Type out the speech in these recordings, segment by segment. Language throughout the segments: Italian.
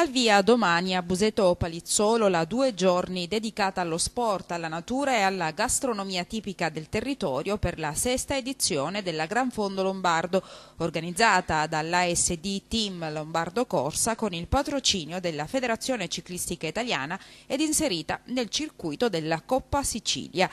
Al via domani a Buseto Palizzolo la due giorni dedicata allo sport, alla natura e alla gastronomia tipica del territorio per la sesta edizione della Gran Fondo Lombardo, organizzata dall'ASD Team Lombardo Corsa con il patrocinio della Federazione Ciclistica Italiana ed inserita nel circuito della Coppa Sicilia.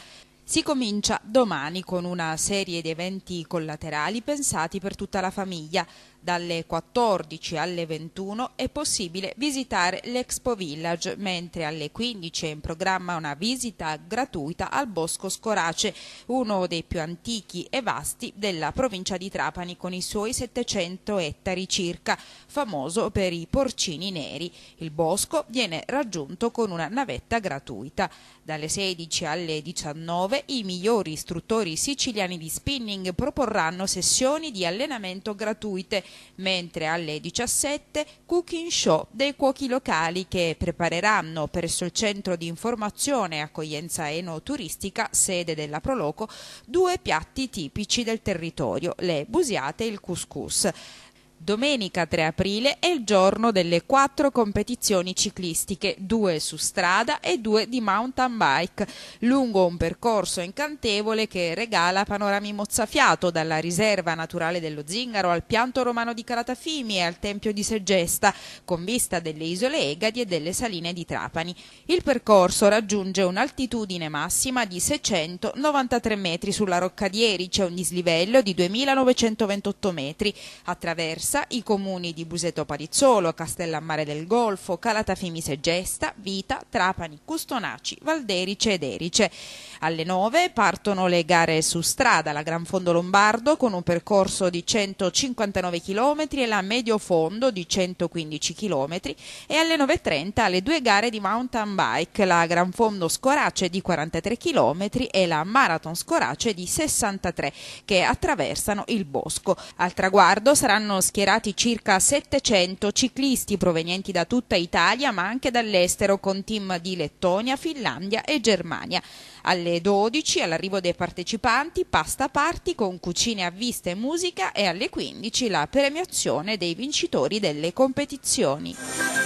Si comincia domani con una serie di eventi collaterali pensati per tutta la famiglia. Dalle 14 alle 21 è possibile visitare l'Expo Village, mentre alle 15 è in programma una visita gratuita al Bosco Scorace, uno dei più antichi e vasti della provincia di Trapani con i suoi 700 ettari circa, famoso per i porcini neri. Il bosco viene raggiunto con una navetta gratuita. Dalle 16 alle 19 i migliori istruttori siciliani di spinning proporranno sessioni di allenamento gratuite mentre alle 17 cooking show dei cuochi locali che prepareranno presso il centro di informazione e accoglienza enoturistica, sede della Proloco, due piatti tipici del territorio, le busiate e il couscous. Domenica 3 aprile è il giorno delle quattro competizioni ciclistiche, due su strada e due di mountain bike, lungo un percorso incantevole che regala panorami mozzafiato dalla riserva naturale dello Zingaro al pianto romano di Calatafimi e al tempio di Segesta, con vista delle isole Egadi e delle saline di Trapani. Il percorso raggiunge un'altitudine massima di 693 metri sulla Roccadieri, c'è un dislivello di 2928 metri. Attraverso Lersa, i comuni di Buseto Parizzolo, Castellammare del Golfo, Calatafimise Gesta, Vita, Trapani, Custonaci, Valderice ed Erice. Alle 9 partono le gare su strada, la Gran Fondo Lombardo con un percorso di 159 km e la Medio Fondo di 115 km e alle 9.30 le due gare di mountain bike, la Gran Fondo Scorace di 43 km e la Marathon Scorace di 63 che attraversano il bosco. Al traguardo saranno schiacciati schierati circa 700 ciclisti provenienti da tutta Italia ma anche dall'estero con team di Lettonia, Finlandia e Germania. Alle 12 all'arrivo dei partecipanti pasta party con cucine a vista e musica e alle 15 la premiazione dei vincitori delle competizioni.